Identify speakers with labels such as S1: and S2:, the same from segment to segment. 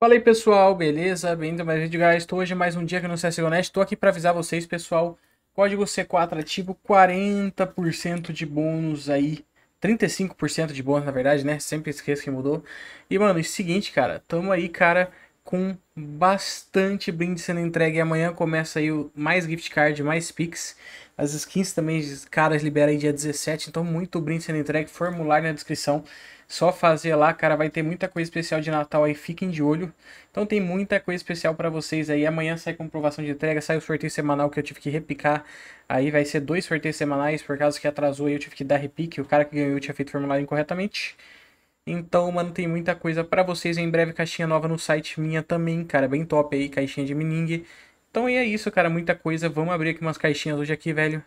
S1: Fala aí pessoal, beleza? Bem-vindo a mais um vídeo, guys. Estou hoje mais um dia aqui no CSGO Nest. Estou aqui para avisar vocês, pessoal. Código C4 ativo, 40% de bônus aí. 35% de bônus, na verdade, né? Sempre esqueço que mudou. E, mano, é o seguinte, cara. Tamo aí, cara, com bastante brinde sendo entregue. amanhã começa aí o mais gift card, mais Pix. As skins também, caras, libera aí dia 17. Então, muito brinde sendo entregue. Formulário na descrição. Só fazer lá, cara. Vai ter muita coisa especial de Natal aí. Fiquem de olho. Então, tem muita coisa especial para vocês aí. Amanhã sai comprovação de entrega. Sai o sorteio semanal que eu tive que repicar. Aí vai ser dois sorteios semanais. Por causa que atrasou aí, eu tive que dar repique. O cara que ganhou tinha feito formulário incorretamente. Então, mano, tem muita coisa para vocês. Em breve, caixinha nova no site minha também, cara. Bem top aí, caixinha de Mining. Então, e é isso, cara. Muita coisa. Vamos abrir aqui umas caixinhas hoje aqui, velho.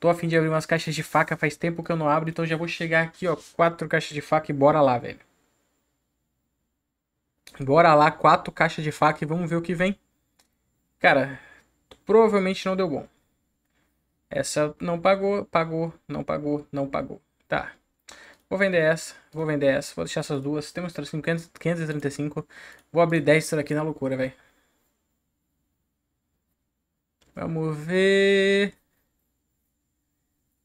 S1: Tô afim de abrir umas caixas de faca. Faz tempo que eu não abro, então já vou chegar aqui, ó. Quatro caixas de faca e bora lá, velho. Bora lá, quatro caixas de faca e vamos ver o que vem. Cara, provavelmente não deu bom. Essa não pagou, pagou, não pagou, não pagou. Tá, Vou vender essa, vou vender essa, vou deixar essas duas. Temos 535. Vou abrir 10 daqui na loucura, velho. Vamos ver.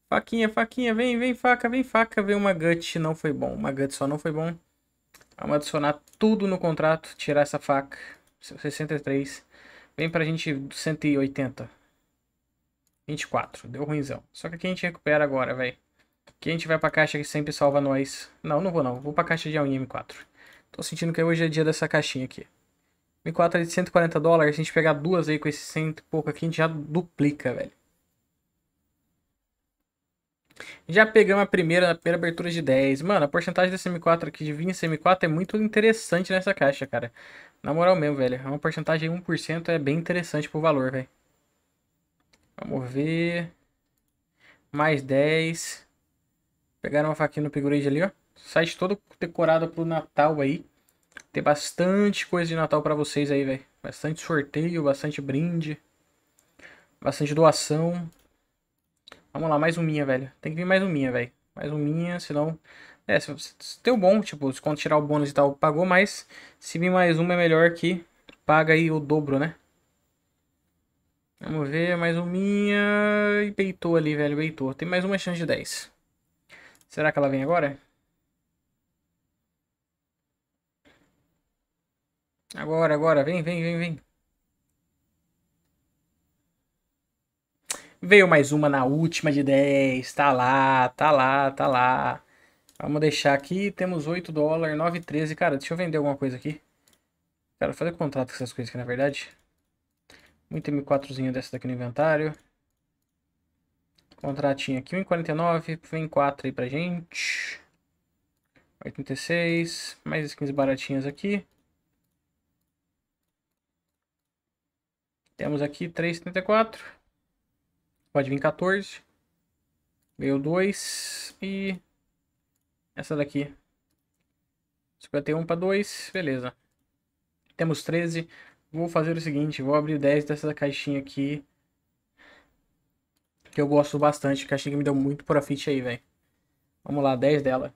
S1: Faquinha, faquinha, vem, vem faca, vem faca. Vem uma gut, não foi bom. Uma gut só não foi bom. Vamos adicionar tudo no contrato, tirar essa faca. 63. Vem pra gente 180. 24, deu ruimzão. Só que aqui a gente recupera agora, velho. Que a gente vai pra caixa que sempre salva nós. Não, não vou não. Vou pra caixa de alminha M4. Tô sentindo que hoje é dia dessa caixinha aqui. M4 é de 140 dólares. Se a gente pegar duas aí com esse cento e pouco aqui, a gente já duplica, velho. Já pegamos a primeira, a primeira abertura de 10. Mano, a porcentagem desse M4 aqui, de 20 M4, é muito interessante nessa caixa, cara. Na moral mesmo, velho. É uma porcentagem de 1%, é bem interessante pro valor, velho. Vamos ver. Mais 10. Pegaram uma faquinha no upgrade ali, ó. Site todo decorado pro Natal aí. Tem bastante coisa de Natal para vocês aí, velho. Bastante sorteio, bastante brinde. Bastante doação. Vamos lá, mais um minha, velho. Tem que vir mais um minha, velho. Mais um minha, senão... É, se, se deu bom, tipo, se quando tirar o bônus e tal, pagou, mais se vir mais uma é melhor que paga aí o dobro, né? Vamos ver, mais um minha... E peitou ali, velho, peitou. Tem mais uma chance de 10. Será que ela vem agora? Agora, agora. Vem, vem, vem, vem. Veio mais uma na última de 10. Tá lá, tá lá, tá lá. Vamos deixar aqui. Temos 8 dólares, 13. Cara, deixa eu vender alguma coisa aqui. Quero fazer contrato com essas coisas aqui, na verdade. Muito M4zinho dessa daqui no inventário. Contratinho aqui, 1,49. Vem 4 aí pra gente. 86. Mais skins baratinhas aqui. Temos aqui 3,74. Pode vir 14. Veio 2. E essa daqui. 51 para 2. Beleza. Temos 13. Vou fazer o seguinte. Vou abrir 10 dessa caixinha aqui. Que eu gosto bastante, que achei que me deu muito profit aí, velho. Vamos lá, 10 dela.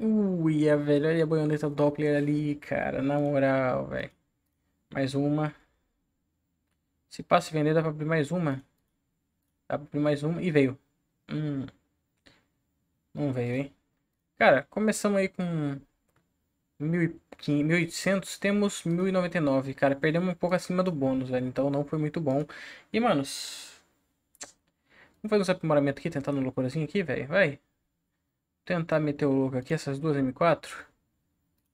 S1: Ui, a velha, olha a baioneta Doppler ali, cara, na moral, velho. Mais uma. Se passa vender, dá pra abrir mais uma. Dá pra abrir mais uma e veio. Hum. Não veio, hein? Cara, começamos aí com 1.800, temos 1.099, cara. Perdemos um pouco acima do bônus, velho. Então não foi muito bom. E, manos... Vamos fazer uns aprimoramentos aqui, tentar no loucurazinho aqui, velho. Vai. Tentar meter o louco aqui, essas duas M4.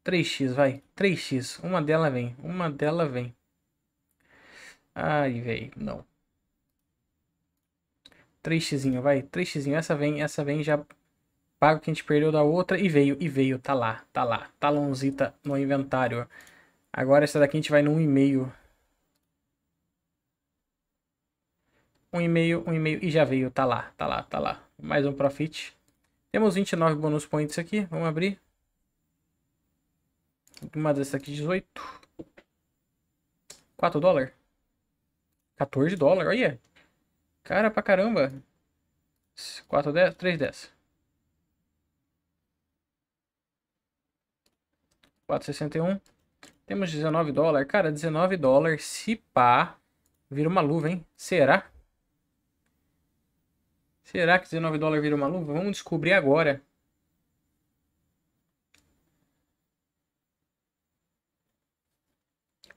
S1: 3x, vai. 3x. Uma dela vem. Uma dela vem. Ai, velho. Não. 3xzinho, vai. 3xzinho. Essa vem, essa vem já pago o que a gente perdeu da outra e veio, e veio, tá lá, tá lá. Talãozita no inventário. Agora essa daqui a gente vai no 1,5. 1,5, 1,5 e já veio, tá lá, tá lá, tá lá. Mais um profit. Temos 29 bonus points aqui, vamos abrir. Uma dessa aqui, 18. 4 dólares? 14 dólares, olha. Cara pra caramba. 4 dessa, 3 dessa. 4,61. Temos 19 dólares. Cara, 19 dólares, se pá, vira uma luva, hein? Será? Será que 19 dólares vira uma luva? Vamos descobrir agora.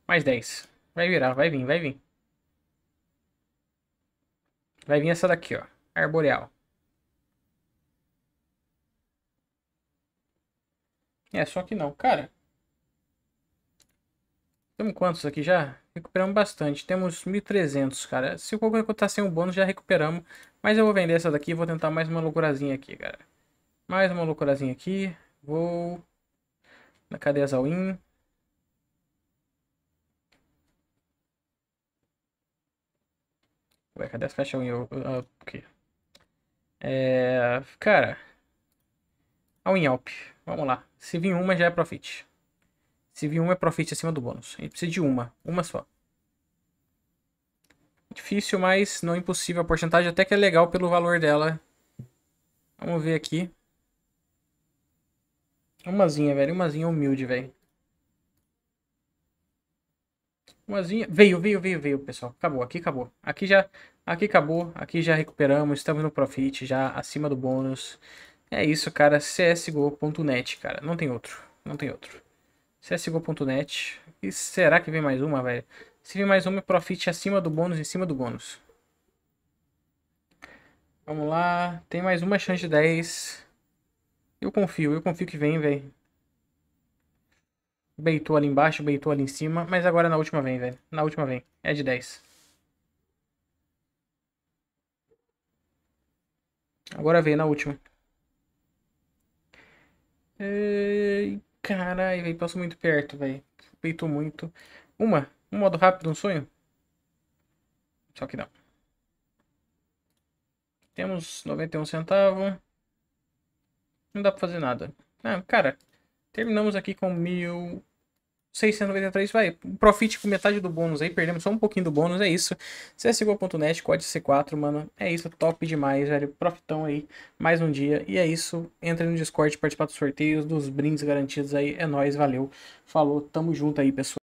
S1: Mais 10. Vai virar, vai vir, vai vir. Vai vir essa daqui, ó. Arboreal. É, só que não. Cara, temos quantos aqui já? Recuperamos bastante. Temos 1.300, cara. Se o Kogan tá sem o bônus, já recuperamos. Mas eu vou vender essa daqui e vou tentar mais uma loucurazinha aqui, cara. Mais uma loucurazinha aqui. Vou... Na cadeia Zawin. Ué, cadê as caixas Win? Ok. É... Cara... A Winalp. Vamos lá. Se vir uma, já é profit. Se vir uma, é profit acima do bônus. A gente precisa de uma. Uma só. Difícil, mas não impossível. A porcentagem até que é legal pelo valor dela. Vamos ver aqui. Umazinha, velho. Umazinha humilde, velho. Umazinha. Veio, veio, veio, veio, pessoal. Acabou. Aqui acabou. Aqui já. Aqui acabou. Aqui já recuperamos. Estamos no profit, já acima do bônus. É isso, cara. CSGO.net, cara. Não tem outro. Não tem outro. CSGO.net. É e será que vem mais uma, velho? Se vem mais uma, profite acima do bônus, em cima do bônus. Vamos lá. Tem mais uma chance de 10. Eu confio, eu confio que vem, velho. Beitou ali embaixo, beitou ali em cima. Mas agora na última vem, velho. Na última vem. É de 10. Agora vem na última. Eita. É, Caralho, velho, passou muito perto, velho. Peitou muito. Uma. Um modo rápido, um sonho. Só que não. Temos 91 centavos. Não dá pra fazer nada. Ah, cara, terminamos aqui com mil 693, vai, profite com metade do bônus aí, perdemos só um pouquinho do bônus, é isso. CSGO.net, código C4, mano, é isso, top demais, velho, profitão aí, mais um dia, e é isso. Entre no Discord, participar dos sorteios, dos brindes garantidos aí, é nóis, valeu, falou, tamo junto aí, pessoal.